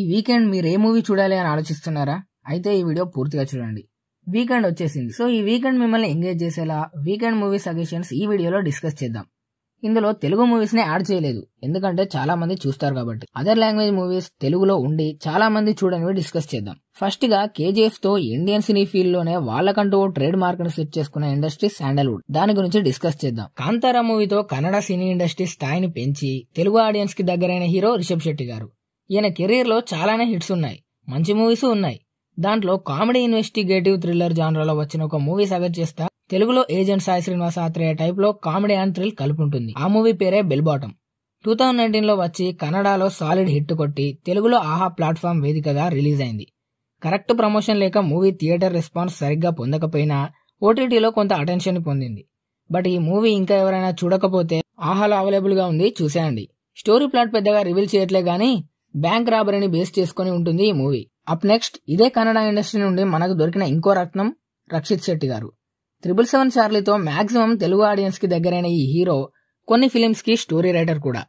ఈ వీకెండ్ మీరు ఏ మూవీ చూడాలి అని ఆలోచిస్తున్నారా అయితే ఈ వీడియో పూర్తిగా చూడండి వీకెండ్ వచ్చేసింది సో ఈ వీకెండ్ మిమ్మల్ని ఎంగేజ్ చేసేలా వీకెండ్ మూవీ సజెషన్స్ ఈ వీడియోలో డిస్కస్ చేద్దాం ఇందులో తెలుగు మూవీస్ ని యాడ్ చేయలేదు ఎందుకంటే చాలా మంది చూస్తారు కాబట్టి అదర్ లాంగ్వేజ్ మూవీస్ తెలుగులో ఉండి చాలా మంది చూడనివి డిస్కస్ చేద్దాం ఫస్ట్ గా కేజీఎఫ్ తో ఇండియన్ సినీ ఫీల్డ్ లోనే వాళ్ళకంటూ ట్రేడ్ మార్క్ ను సెట్ చేసుకున్న ఇండస్ట్రీ శాండల్వుడ్ దాని గురించి డిస్కస్ చేద్దాం కాంతారా మూవీతో కన్నడ సినీ ఇండస్ట్రీ స్థాయిని పెంచి తెలుగు ఆడియన్స్ కి దగ్గరైన హీరో రిషబ్ శెట్టి గారు ఈయన కెరీర్లో చాలానే హిట్స్ ఉన్నాయి మంచి మూవీస్ ఉన్నాయి దాంట్లో కామెడీ ఇన్వెస్టిగేటివ్ థ్రిల్లర్ జానరాలో వచ్చిన ఒక మూవీ సగర్ చేస్తా తెలుగులో ఏజెంట్ సాయి శ్రీనివాస ఆత్రేయ టైప్ లో కామెడీ అండ్ థ్రిల్ కలిపి ఉంటుంది ఆ మూవీ పేరే Bell Bottom two thousand nineteen లో వచ్చి కన్నడలో సాలిడ్ హిట్ కొట్టి తెలుగులో ఆహా ప్లాట్ఫామ్ వేదికగా రిలీజ్ అయింది కరెక్ట్ ప్రమోషన్ లేక మూవీ థియేటర్ రెస్పాన్స్ సరిగ్గా పొందకపోయినా ఓటీటీలో కొంత అటెన్షన్ పొందింది బట్ ఈ మూవీ ఇంకా ఎవరైనా చూడకపోతే ఆహాలో అవైలబుల్ గా ఉంది చూసేయండి స్టోరీ ప్లాట్ పెద్దగా రివీల్ చేయట్లే గానీ బ్యాంక్ రాబరీని బేస్ చేసుకుని ఉంటుంది ఈ మూవీ అప్ నెక్స్ట్ ఇదే కన్నడ ఇండస్ట్రీ నుండి మనకు దొరికిన ఇంకో రత్నం రక్షిత్ శెట్టి గారు త్రిబుల్ సెవెన్ చార్లీతో మాక్సిమం తెలుగు ఆడియన్స్ కి దగ్గరైన ఈ హీరో కొన్ని ఫిలిమ్స్ కి స్టోరీ రైటర్ కూడా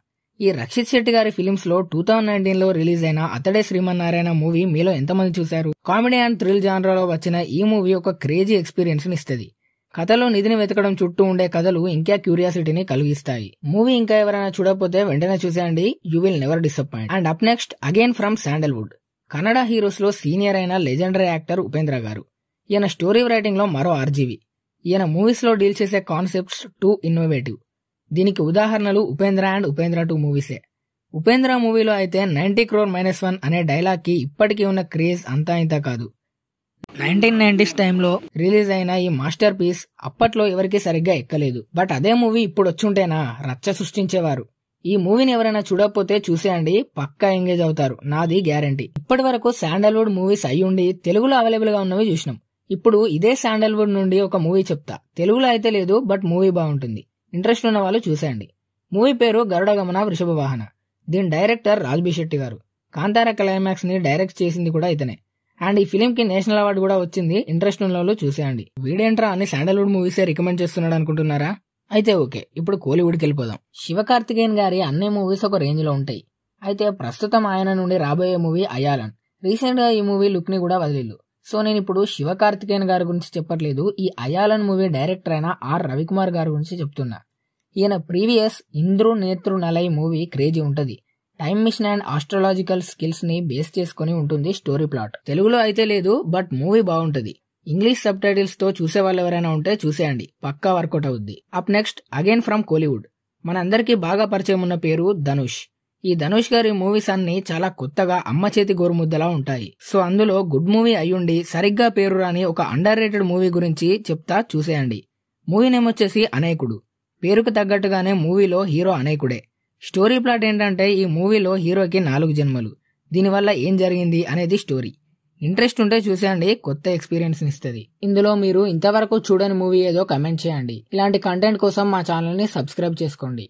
ఈ రక్షిత్ శెట్టి గారి ఫిలిమ్స్ లో టూ థౌజండ్ నైన్టీన్ లో రిలీజ్ అయిన అతడే శ్రీమన్నారాయణ మూవీ మీలో ఎంతమంది చూశారు కామెడీ అండ్ థ్రిల్ జానరాలో వచ్చిన ఈ మూవీ ఒక క్రేజీ ఎక్స్పీరియన్స్ ని ఇస్తుంది కథలో నిధిని వెతకడం చుట్టూ ఉండే కథలు ఇంకా క్యూరియాసిటీని కలిగిస్తాయి మూవీ ఇంకా ఎవరైనా చూడకపోతే వెంటనే చూసేయండి you will never disappoint and up next again from Sandalwood Kannada heroes లో సీనియర్ అయిన లెజెండరీ యాక్టర్ ఉపేంద్ర గారు ఈయన స్టోరీ రైటింగ్ లో మరో ఆర్జీవి ఈయన మూవీస్ లో డీల్ చేసే కాన్సెప్ట్స్ టూ ఇన్నోవేటివ్ దీనికి ఉదాహరణలు ఉపేంద్ర అండ్ ఉపేంద్ర టూ మూవీసే ఉపేంద్ర మూవీలో అయితే నైన్టీ క్రోర్ మైనస్ వన్ అనే డైలాగ్ కి ఇప్పటికీ ఉన్న క్రేజ్ అంతా ఇంత కాదు నైన్టీన్ నైన్టీస్ టైంలో రిలీజ్ అయిన ఈ మాస్టర్ పీస్ అప్పట్లో ఎవరికి సరిగ్గా ఎక్కలేదు బట్ అదే మూవీ ఇప్పుడు వచ్చుంటేనా రచ్చ సృష్టించేవారు ఈ మూవీని ఎవరైనా చూడకపోతే చూసేయండి పక్కా ఎంగేజ్ అవుతారు నాది గ్యారంటీ ఇప్పటి వరకు శాండల్వుడ్ మూవీస్ అయ్యుండి తెలుగులో అవైలబుల్ గా ఉన్నవి చూసినాం ఇప్పుడు ఇదే శాండల్వుడ్ నుండి ఒక మూవీ చెప్తా తెలుగులో అయితే లేదు బట్ మూవీ బాగుంటుంది ఇంట్రెస్ట్ ఉన్న వాళ్ళు చూసేయండి మూవీ పేరు గరుడ గమన వృషభ వాహన దీని డైరెక్టర్ రాజ్బీ శెట్టి గారు కాంతార క్లైమాక్స్ ని డైరెక్ట్ చేసింది కూడా ఇతనే అండ్ ఈ ఫిలిం కి నేషనల్ అవార్డు కూడా వచ్చింది ఇంట్రెస్ట్ ఉన్న వాళ్ళు చూసేయండి వీడేంట్రా అని శాండల్వుడ్ మూవీసే రికమెండ్ చేస్తున్నాడు అనుకుంటున్నారా అయితే ఓకే ఇప్పుడు కోలీవుడ్కి వెళ్ళిపోదాం శివకార్తికేయన్ గారి అన్ని మూవీస్ ఒక రేంజ్లో ఉంటాయి అయితే ప్రస్తుతం ఆయన నుండి రాబోయే మూవీ అయాలన్ గా ఈ మూవీ లుక్ని కూడా వదిలేదు సో నేను ఇప్పుడు శివకార్తికేయన్ గారి గురించి చెప్పట్లేదు ఈ అయాలన్ మూవీ డైరెక్టర్ అయిన ఆర్ రవికుమార్ గారి గురించి చెప్తున్నా ఈయన previous Indru Netru Naalai movie crazy ఉంటుంది time machine and astrological skills ని బేస్ చేసుకుని ఉంటుంది స్టోరీ ప్లాట్ తెలుగులో అయితే లేదు బట్ మూవీ బాగుంటుంది ఇంగ్లీష్ సబ్ టైటిల్స్ తో చూసే వాళ్ళు ఎవరైనా ఉంటే చూసేయండి పక్కా వర్కౌట్ అవుద్ది up next again from Kollywood మనందరికీ బాగా పరిచయం ఉన్న పేరు ధనుష్ ఈ ధనుష్ గారి మూవీస్ అన్ని చాలా కొత్తగా అమ్మ చేతి గోరుముద్దలా ఉంటాయి సో అందులో గుడ్ మూవీ అయ్యుండి సరిగ్గా పేరు రాని ఒక అండర్ రేటెడ్ మూవీ గురించి చెప్తా చూసేయండి మూవీ నేమ్ వచ్చేసి అనేకుడు పేరుకు తగ్గట్టుగానే మూవీలో హీరో అనేకుడే స్టోరీ ప్లాట్ ఏంటంటే ఈ మూవీలో హీరోకి నాలుగు జన్మలు దీనివల్ల ఏం జరిగింది అనేది స్టోరీ ఇంట్రెస్ట్ ఉంటే చూసేయండి కొత్త ఎక్స్పీరియన్స్ ఇస్తుంది ఇందులో మీరు ఇంతవరకు చూడని మూవీ ఏదో కమెంట్ చేయండి ఇలాంటి కంటెంట్ కోసం మా ఛానల్ని సబ్స్క్రైబ్ చేసుకోండి